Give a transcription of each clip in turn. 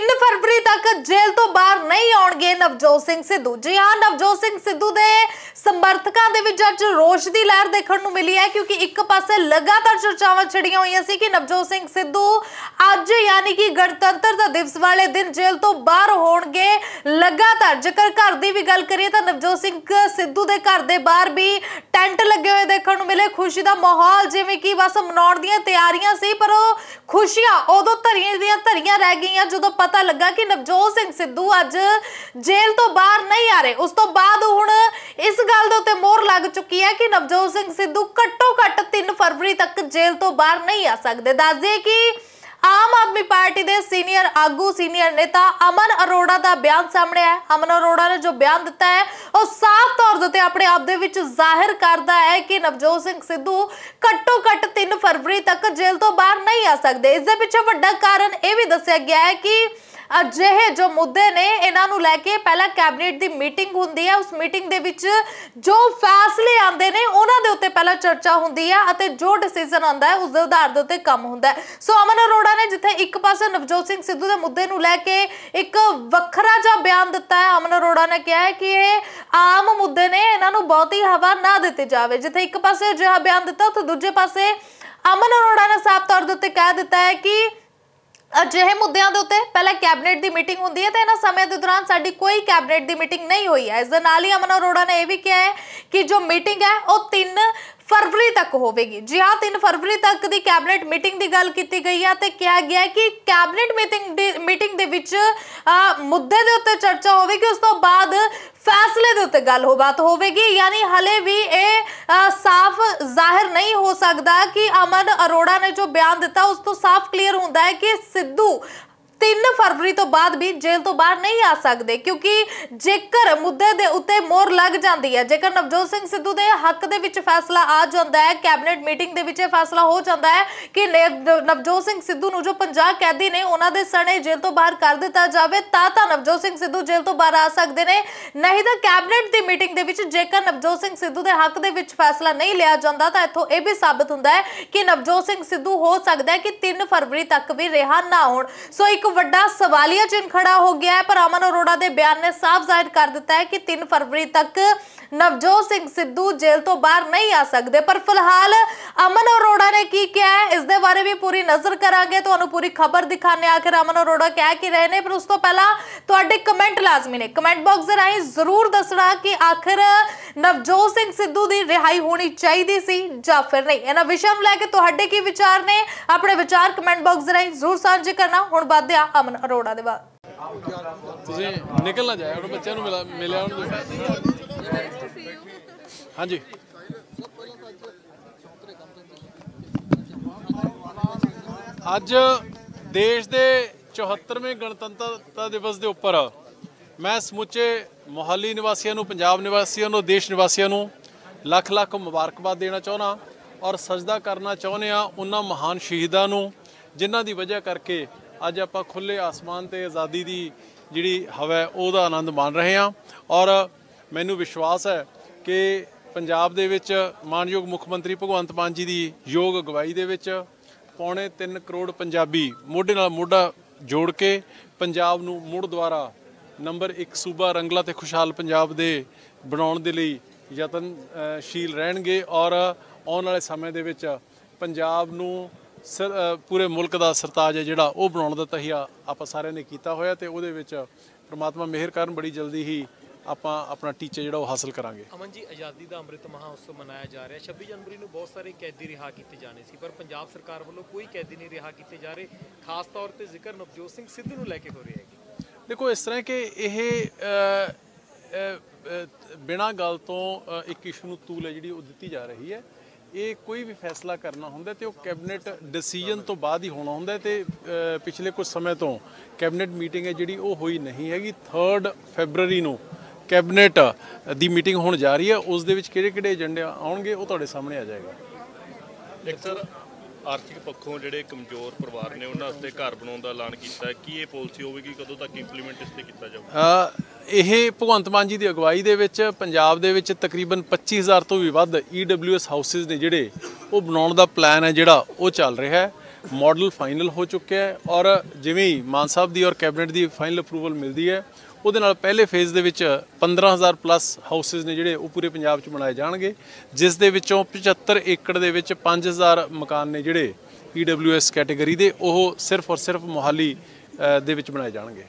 3 ਫਰਵਰੀ ਤੱਕ ਜੇਲ੍ਹ ਤੋਂ ਬਾਹਰ ਨਹੀਂ ਆਉਣਗੇ ਨਵਜੋਤ ਸਿੰਘ ਸਿੱਧੂ ਜੀ ਹਾਂ ਨਵਜੋਤ ਸਿੰਘ ਸਿੱਧੂ ਦੇ ਸਮਰਥਕਾਂ ਦੇ ਵਿੱਚ ਅੱਜ ਰੋਸ਼ ਦੀ ਲਹਿਰ ਦੇਖਣ ਨੂੰ ਮਿਲੀ ਹੈ ਕਿਉਂਕਿ ਇੱਕ ਪਾਸੇ ਲਗਾਤਾਰ ਚਰਚਾਵਾਂ ਛੜੀਆਂ ਹੋਈਆਂ ਸੀ ਕਿ ਨਵਜੋਤ ਸਿੰਘ ਸਿੱਧੂ ਅੱਜ ਯਾਨੀ ਕਿ ਗਣਤੰਤਰ ਦਾ ਦਿਵਸ ਵਾਲੇ ਦਿਨ ਜੇਲ੍ਹ ਤੋਂ ਬਾਹਰ ਹੋਣਗੇ ਲਗਾਤਾਰ ਜੇਕਰ ਘਰ ਦੀ ਵੀ ਗੱਲ ਕਰੀਏ ਤਾਂ ਨਵਜੋਤ ਸਿੰਘ ਸਿੱਧੂ ਦੇ ਘਰ ਦੇ ਬਾਹਰ ਵੀ ਟੈਂਟ ਲੱਗੇ ਹੋਏ ਦੇਖਣ ਨੂੰ ਮਿਲੇ ਖੁਸ਼ੀ ਦਾ ਮਾਹੌਲ ਜਿਵੇਂ ਕਿ ਬਸ ਮਨਾਉਣ ਦੀਆਂ ਤਿਆਰੀਆਂ ਸੀ ਪਰ ਉਹ ਖੁਸ਼ੀਆਂ ਉਦੋਂ ਧਰੀਆਂ ਦੀਆਂ ਧਰੀਆਂ ਰਹਿ ਗਈਆਂ ਜਦੋਂ ਪਤਾ ਲੱਗਾ ਕਿ ਨਵਜੋਤ ਸਿੰਘ ਸਿੱਧੂ ਅੱਜ ਜੇਲ੍ਹ ਤੋਂ ਬਾਹਰ ਨਹੀਂ ਆ ਰਹੇ ਉਸ ਤੋਂ ਬਾਅਦ ਹੁਣ ਇਸ ਗੱਲ ਦੇ ਉੱਤੇ ਮੋਹਰ ਲੱਗ ਚੁੱਕੀ ਹੈ ਕਿ ਨਵਜੋਤ ਸਿੰਘ ਸਿੱਧੂ ਘੱਟੋ ਘੱਟ 3 ਫਰਵਰੀ ਤੱਕ ਜੇਲ੍ਹ ਤੋਂ ਬਾਹਰ ਨਹੀਂ ਆ ਸਕਦੇ ਦੱਸ ਦਈਏ ਕਿ ਆਮ ਆਦਮੀ ਪਾਰਟੀ ਦੇ ਸੀਨੀਅਰ ਆਗੂ ਸੀਨੀਅਰ ਨੇਤਾ ਅਮਨ ਅਰੋੜਾ ਦਾ ਬਿਆਨ ਸਾਹਮਣੇ ਆਇਆ ਅਮਨ ਅਰੋੜਾ ਨੇ ਜੋ ਬਿਆਨ ਦਿੱਤਾ ਹੈ ਉਹ ਸਾਫ਼ ਤੌਰ ਤੇ ਆਪਣੇ ਆਪ ਦੇ ਵਿੱਚ ਜ਼ਾਹਿਰ ਕਰਦਾ ਹੈ ਕਿ ਨਵਜੋਤ ਸਿੰਘ ਸਿੱਧੂ ਘੱਟੋ ਘੱਟ 3 ਫਰਵਰੀ ਤੱਕ ਜੇਲ੍ਹ ਤੋਂ ਬਾਹਰ ਨਹੀਂ ਆ ਸਕਦੇ ਇਸ ਦੇ ਪਿੱਛੇ ਵੱਡਾ ਕਾਰਨ ਇਹ ਵੀ ਦੱਸਿਆ ਗਿਆ ਹੈ ਕਿ ਅਜਿਹੇ ਜੋ ਮੁੱਦੇ ਨੇ ਇਹਨਾਂ ਨੂੰ ਲੈ ਕੇ ਪਹਿਲਾਂ ਕੈਬਨਿਟ ਦੀ ਮੀਟਿੰਗ ਹੁੰਦੀ ਹੈ ਉਸ ਮੀਟਿੰਗ ਦੇ ਵਿੱਚ ਜੋ ਫੈਸਲੇ ਆਉਂਦੇ ਨੇ ਉਹਨਾਂ ਦੇ ਉੱਤੇ ਪਹਿਲਾਂ ਚਰਚਾ ਹੁੰਦੀ ਹੈ ਅਤੇ ਜੋ ਡਿਸੀਜਨ ਆਉਂਦਾ ਹੈ ਉਸ ਦੇ ਆਧਾਰ ਦੇ ਉੱਤੇ ਕੰਮ ਹੁੰਦਾ ਸੋ ਅਮਨ ਅਰੋੜਾ ਨੇ ਜਿੱਥੇ ਇੱਕ ਪਾਸੇ ਨਵਜੋਤ ਸਿੰਘ ਸਿੱਧੂ ਦੇ ਮੁੱਦੇ ਨੂੰ ਲੈ ਕੇ ਇੱਕ ਵੱਖਰਾ ਜਿਹਾ ਬਿਆਨ ਦਿੱਤਾ ਹੈ ਅਮਨ ਅਰੋੜਾ ਨੇ ਕਿਹਾ ਹੈ ਕਿ ਇਹ ਆਮ ਮੁੱਦੇ ਨੇ ਇਹਨਾਂ ਨੂੰ ਬਹੁਤੀ ਹਵਾ ਨਾ ਦਿੱਤੀ ਜਾਵੇ ਜਿੱਥੇ ਇੱਕ ਪਾਸੇ ਅਜਿਹਾ ਬਿਆਨ ਦਿੱਤਾ ਉੱਥੇ ਦੂਜੇ ਪਾਸੇ ਅਮਨ ਅਰੋੜਾ ਨੇ ਸਾਫ਼ ਤੌਰ ਦੇ ਉੱਤੇ ਕਹਿ ਦਿੱਤਾ ਹੈ ਕਿ ਅਜਿਹੇ ਮੁੱਦਿਆਂ ਦੇ ਉੱਤੇ ਪਹਿਲਾਂ ਕੈਬਨਿਟ ਦੀ ਮੀਟਿੰਗ ਹੁੰਦੀ ਹੈ ਤੇ ਇਹਨਾਂ ਸਮੇਂ ਦੇ ਦੌਰਾਨ ਸਾਡੀ ਕੋਈ ਕੈਬਨਿਟ ਦੀ ਮੀਟਿੰਗ ਨਹੀਂ ਹੋਈ ਹੈ ਇਸ ਦੇ ਨਾਲ ਹੀ ਅਮਨ ਅਰੋੜਾ ਨੇ ਇਹ ਵੀ ਕਿਹਾ ਹੈ ਕਿ ਜੋ ਮੀਟਿੰਗ ਹੈ ਉਹ ਤਿੰਨ ਫਰਵਰੀ ਤੱਕ ਹੋਵੇਗੀ ਜੀ ਹਾਂ 3 ਫਰਵਰੀ ਤੱਕ ਦੀ ਕੈਬਨਿਟ ਮੀਟਿੰਗ ਦੀ ਗੱਲ ਕੀਤੀ ਗਈ ਹੈ ਤੇ ਕਿਹਾ ਗਿਆ ਕਿ ਕੈਬਨਿਟ ਮੀਟਿੰਗ ਮੀਟਿੰਗ ਦੇ ਵਿੱਚ ਮੁੱਦੇ ਦੇ ਉੱਤੇ ਚਰਚਾ ਹੋਵੇਗੀ ਉਸ ਤੋਂ ਬਾਅਦ ਫੈਸਲੇ ਦੇ ਉੱਤੇ ਗੱਲ ਹੋਬਾਤ ਹੋਵੇਗੀ ਯਾਨੀ ਹਲੇ ਵੀ ਇਹ ਸਾਫ਼ ਜ਼ਾਹਿਰ ਨਹੀਂ ਹੋ ਸਕਦਾ ਕਿ ਅਮਨ ਅਰੋੜਾ ਨੇ ਜੋ ਬਿਆਨ ਦਿੱਤਾ ਉਸ ਤੋਂ ਸਾਫ਼ ਕਲੀਅਰ ਹੁੰਦਾ ਹੈ ਕਿ ਸਿੱਧੂ 3 ਫਰਵਰੀ ਤੋਂ ਬਾਅਦ ਵੀ ਜੇਲ੍ਹ ਤੋਂ ਬਾਹਰ ਨਹੀਂ ਆ ਸਕਦੇ ਕਿਉਂਕਿ ਜੇਕਰ ਮੁੱਦੇ ਦੇ ਉੱਤੇ ਮੋਹਰ ਲੱਗ ਜਾਂਦੀ ਹੈ ਜੇਕਰ ਨਵਜੋਤ ਸਿੰਘ ਸਿੱਧੂ ਦੇ ਹੱਕ ਦੇ ਵਿੱਚ ਫੈਸਲਾ ਆ ਜਾਂਦਾ ਹੈ ਕੈਬਨਿਟ ਮੀਟਿੰਗ ਦੇ ਵਿੱਚ ਇਹ ਫੈਸਲਾ ਹੋ ਜਾਂਦਾ ਹੈ ਕਿ ਨਵਜੋਤ ਸਿੰਘ ਸਿੱਧੂ ਨੂੰ ਜੋ 50 ਕੈਦੀ ਨੇ ਉਹਨਾਂ ਦੇ ਸਣੇ ਜੇਲ੍ਹ ਤੋਂ ਬਾਹਰ ਕਰ ਦਿੱਤਾ ਜਾਵੇ ਤਾਂ ਤਾਂ ਨਵਜੋਤ ਸਿੰਘ ਸਿੱਧੂ ਜੇਲ੍ਹ ਤੋਂ ਬਾਹਰ ਆ ਸਕਦੇ ਨੇ ਨਹੀਂ ਤਾਂ ਕੈਬਨਿਟ ਦੀ ਮੀਟਿੰਗ ਦੇ ਵਿੱਚ ਜੇਕਰ ਨਵਜੋਤ ਸਿੰਘ ਸਿੱਧੂ ਦੇ ਹੱਕ ਦੇ ਵਿੱਚ ਫੈਸਲਾ ਨਹੀਂ ਲਿਆ ਜਾਂਦਾ ਤਾਂ ਇੱਥੋਂ ਇਹ ਵੀ ਸਾਬਤ ਹੁੰਦਾ ਹੈ ਕਿ ਨਵਜੋਤ ਸਿੰਘ ਸਿੱਧੂ ਹੋ ਸਕਦਾ ਹੈ ਕਿ 3 ਫਰਵਰੀ ਤੱਕ ਵੀ ਰਿਹਾ ਨਾ ਹੋਣ ਸੋ ਇੱਕ ਵੱਡਾ ਸਵਾਲੀਆ ਚਿੰਨ ਖੜਾ ਹੋ ਗਿਆ ਹੈ ਪਰ ਅਮਨ ਅਰੋੜਾ ਦੇ ਬਿਆਨ ਨੇ ਸਾਫ਼ ਜ਼ਾਹਿਰ ਕਰ ਦਿੱਤਾ ਹੈ ਕਿ 3 ਫਰਵਰੀ ਤੱਕ ਨਵਜੋਤ ਸਿੰਘ ਸਿੱਧੂ ਜੇਲ੍ਹ ਤੋਂ ਬਾਹਰ ਨਹੀਂ ਆ ਸਕਦੇ ਪਰ ਫਿਲਹਾਲ ਕੀ ਕਿਹਾ ਹੈ ਇਸ ਦੇ ਬਾਰੇ ਵੀ ਪੂਰੀ ਨਜ਼ਰ ਕਰਾਂਗੇ ਤੁਹਾਨੂੰ ਪੂਰੀ ਖਬਰ ਦਿਖਾਣੇ ਆਖਿਰ ਅਮਨ ਅਰੋੜਾ ਕਹਿ ਕੀ ਰਹੇ ਨੇ ਪਰ ਉਸ ਤੋਂ ਪਹਿਲਾਂ ਤੁਹਾਡੇ ਕਮੈਂਟ ਲਾਜ਼ਮੀ ਨੇ ਕਮੈਂਟ ਬਾਕਸ ਦੇ ਰਾਹੀਂ ਜ਼ਰੂਰ ਦੱਸਣਾ ਕਿ ਆਖਿਰ ਨਵਜੋਤ ਸਿੰਘ ਸਿੱਧੂ ਦੀ ਰਿਹਾਈ ਹੋਣੀ ਚਾਹੀਦੀ ਸੀ ਜਾਂ ਫਿਰ ਨਹੀਂ ਇਹਨਾਂ ਵਿਸ਼ਿਆਂ ਨੂੰ ਲੈ ਕੇ ਤੁਹਾਡੇ ਕੀ ਵਿਚਾਰ ਨੇ ਆਪਣੇ ਵਿਚਾਰ ਕਮੈਂਟ ਬਾਕਸ ਦੇ ਰਾਹੀਂ ਜ਼ਰੂਰ ਸਾਂਝੇ ਕਰਨਾ ਹੁਣ ਬਾਤ ਆ ਅਮਨ ਅਰੋੜਾ ਦੇ ਬਾਅਦ ਤੁਸੀਂ ਨਿਕਲ ਨਾ ਜਾਇਆ ਉਹ ਬੱਚਿਆਂ ਨੂੰ ਮਿਲਿਆ ਪਹਿਲਾਂ ਤਾਂ ਹਾਂਜੀ ਅੱਜ ਦੇਸ਼ ਦੇ 74ਵੇਂ ਗਣਤੰਤਰਤਾ ਦਿਵਸ ਦੇ ਉੱਪਰ ਮੈਂ ਸਮੁੱਚੇ ਮੁਹੱਲੀ ਨਿਵਾਸੀਆਂ ਨੂੰ ਪੰਜਾਬ ਨਿਵਾਸੀਆਂ ਨੂੰ ਦੇਸ਼ ਨਿਵਾਸੀਆਂ ਨੂੰ ਲੱਖ ਲੱਖ ਮੁਬਾਰਕਬਾਦ ਦੇਣਾ ਚਾਹੁੰਦਾ ਔਰ ਸਜਦਾ ਕਰਨਾ ਚਾਹੁੰਦੇ ਆ ਉਹਨਾਂ ਮਹਾਨ ਸ਼ਹੀਦਾਂ ਨੂੰ ਜਿਨ੍ਹਾਂ ਦੀ ਵਜ੍ਹਾ ਕਰਕੇ ਅੱਜ ਆਪਾਂ ਖੁੱਲੇ ਆਸਮਾਨ ਤੇ ਆਜ਼ਾਦੀ ਦੀ ਜਿਹੜੀ ਹਵਾ ਉਹਦਾ ਆਨੰਦ ਮਾਣ ਰਹੇ ਆ ਔਰ ਮੈਨੂੰ ਵਿਸ਼ਵਾਸ ਹੈ ਕਿ ਪੰਜਾਬ ਦੇ ਵਿੱਚ ਮਾਨਯੋਗ ਮੁੱਖ ਮੰਤਰੀ ਭਗਵੰਤ ਮਾਨ ਜੀ ਦੀ ਯੋਗ ਅਗਵਾਈ ਦੇ ਵਿੱਚ ਪੌਣੇ 3 ਕਰੋੜ ਪੰਜਾਬੀ ਮੋਢੇ ਨਾਲ ਮੋਢਾ ਜੋੜ ਕੇ ਪੰਜਾਬ ਨੂੰ ਮੁੜ ਦੁਆਰਾ ਨੰਬਰ 1 ਸੂਬਾ ਰੰਗਲਾ ਤੇ ਖੁਸ਼ਹਾਲ ਪੰਜਾਬ ਦੇ ਬਣਾਉਣ ਦੇ ਲਈ ਯਤਨਸ਼ੀਲ ਰਹਿਣਗੇ ਔਰ ਆਉਣ ਵਾਲੇ ਸਮੇਂ ਦੇ ਵਿੱਚ ਪੰਜਾਬ ਨੂੰ ਪੂਰੇ ਮੁਲਕ ਦਾ ਸਰਤਾਜ ਹੈ ਜਿਹੜਾ ਉਹ ਬਣਾਉਣ ਦਾ ਤਹੀਆ ਆਪਾਂ ਸਾਰਿਆਂ ਨੇ ਕੀਤਾ ਹੋਇਆ ਤੇ ਉਹਦੇ ਵਿੱਚ ਪ੍ਰਮਾਤਮਾ ਮਿਹਰ ਕਰਨ ਬੜੀ ਜਲਦੀ ਹੀ ਆਪਾਂ ਆਪਣਾ ਟੀਚਾ ਜਿਹੜਾ ਉਹ ਹਾਸਲ ਕਰਾਂਗੇ ਅਮਨ ਜੀ ਆਜ਼ਾਦੀ ਦਾ ਅੰਮ੍ਰਿਤ ਮਹਾਉਤਸਵ ਮਨਾਇਆ ਜਾ ਰਿਹਾ 26 ਜਨਵਰੀ ਨੂੰ ਬਹੁਤ ਸਾਰੇ ਕੈਦੀ ਰਿਹਾ ਕੀਤੇ ਜਾਣੇ ਸੀ ਪਰ ਪੰਜਾਬ ਸਰਕਾਰ ਵੱਲੋਂ ਕੋਈ ਕੈਦੀ ਨਹੀਂ ਰਿਹਾ ਕੀਤੇ ਜਾ ਰਹੇ ਖਾਸ ਤੌਰ ਤੇ ਜ਼ਿਕਰ ਨਵਜੋਤ ਸਿੰਘ ਸਿੱਧੂ ਨੂੰ ਲੈ ਕੇ ਹੋ ਰਿਹਾ ਹੈ ਦੇਖੋ ਇਸ ਤਰ੍ਹਾਂ ਕਿ ਇਹ ਬਿਨਾ ਗੱਲ ਤੋਂ ਇੱਕ ਇਸ਼ੂ ਨੂੰ ਤੂਲ ਹੈ ਜਿਹੜੀ ਉਹ ਦਿੱਤੀ ਜਾ ਰਹੀ ਹੈ ਇਹ ਕੋਈ ਵੀ ਫੈਸਲਾ ਕਰਨਾ ਹੁੰਦਾ ਤੇ ਉਹ ਕੈਬਨਿਟ ਡਿਸੀਜਨ ਤੋਂ ਬਾਅਦ ਹੀ ਹੋਣਾ ਹੁੰਦਾ ਤੇ ਪਿਛਲੇ ਕੁਝ ਸਮੇਂ ਤੋਂ ਕੈਬਨਿਟ ਮੀਟਿੰਗ ਹੈ ਜਿਹੜੀ ਉਹ ਹੋਈ ਨਹੀਂ ਹੈਗੀ 3 ਫੈਬਰੂਰੀ ਨੂੰ ਕੈਬਨਿਟ ਦੀ ਮੀਟਿੰਗ ਹੋਣ ਜਾ ਰਹੀ ਹੈ ਉਸ ਦੇ ਵਿੱਚ ਕਿਹੜੇ-ਕਿਹੜੇ ਏਜੰਡੇ ਆਉਣਗੇ ਉਹ ਤੁਹਾਡੇ ਸਾਹਮਣੇ ਆ ਜਾਏਗਾ ਇੱਕ ਸਰ ਆਰਥਿਕ ਪੱਖੋਂ ਜਿਹੜੇ ਕਮਜ਼ੋਰ ਪਰਿਵਾਰ ਨੇ ਉਹਨਾਂ ਵਾਸਤੇ ਘਰ ਬਣਾਉਣ ਦਾ ਐਲਾਨ ਕੀਤਾ ਹੈ ਕੀ ਇਹ ਪਾਲਿਸੀ ਹੋਵੇਗੀ ਕਦੋਂ ਤੱਕ ਇੰਪਲੀਮੈਂਟ ਇਸ ਤੇ ਕੀਤਾ ਜਾਊਗਾ ਇਹ ਭਗਵੰਤ ਮਾਨ ਜੀ ਦੀ ਅਗਵਾਈ ਦੇ ਵਿੱਚ ਪੰਜਾਬ ਦੇ ਵਿੱਚ ਤਕਰੀਬਨ 25000 ਤੋਂ ਵੀ ਵੱਧ EWS ਹਾਊਸਿਸ ਨੇ ਜਿਹੜੇ ਉਹ ਬਣਾਉਣ ਦਾ ਪਲਾਨ ਹੈ ਜਿਹੜਾ ਉਹ ਚੱਲ ਰਿਹਾ ਹੈ ਮਾਡਲ ਫਾਈਨਲ ਹੋ ਚੁੱਕਿਆ ਹੈ ਔਰ ਜਿਵੇਂ ਹੀ ਮਾਨ ਸਾਹਿਬ ਦੀ ਔਰ ਕੈਬਨਿਟ ਦੀ ਫਾਈਨਲ ਅਪਰੂਵਲ ਮਿਲਦੀ ਹੈ ਉਹਦੇ ਨਾਲ ਪਹਿਲੇ ਫੇਜ਼ ਦੇ ਵਿੱਚ 15000 ਪਲੱਸ ਹਾਊਸਸ ਨੇ ਜਿਹੜੇ ਉਹ ਪੂਰੇ ਪੰਜਾਬ 'ਚ ਬਣਾਏ ਜਾਣਗੇ ਜਿਸ ਦੇ ਵਿੱਚੋਂ 75 ਏਕੜ ਦੇ ਵਿੱਚ 5000 ਮਕਾਨ ਨੇ ਜਿਹੜੇ EWS ਕੈਟਾਗਰੀ ਦੇ ਉਹ ਸਿਰਫ ਔਰ ਸਿਰਫ ਮੋਹਾਲੀ ਦੇ ਵਿੱਚ ਬਣਾਏ ਜਾਣਗੇ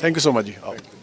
ਥੈਂਕ ਯੂ ਸੋ ਮਚ ਜੀ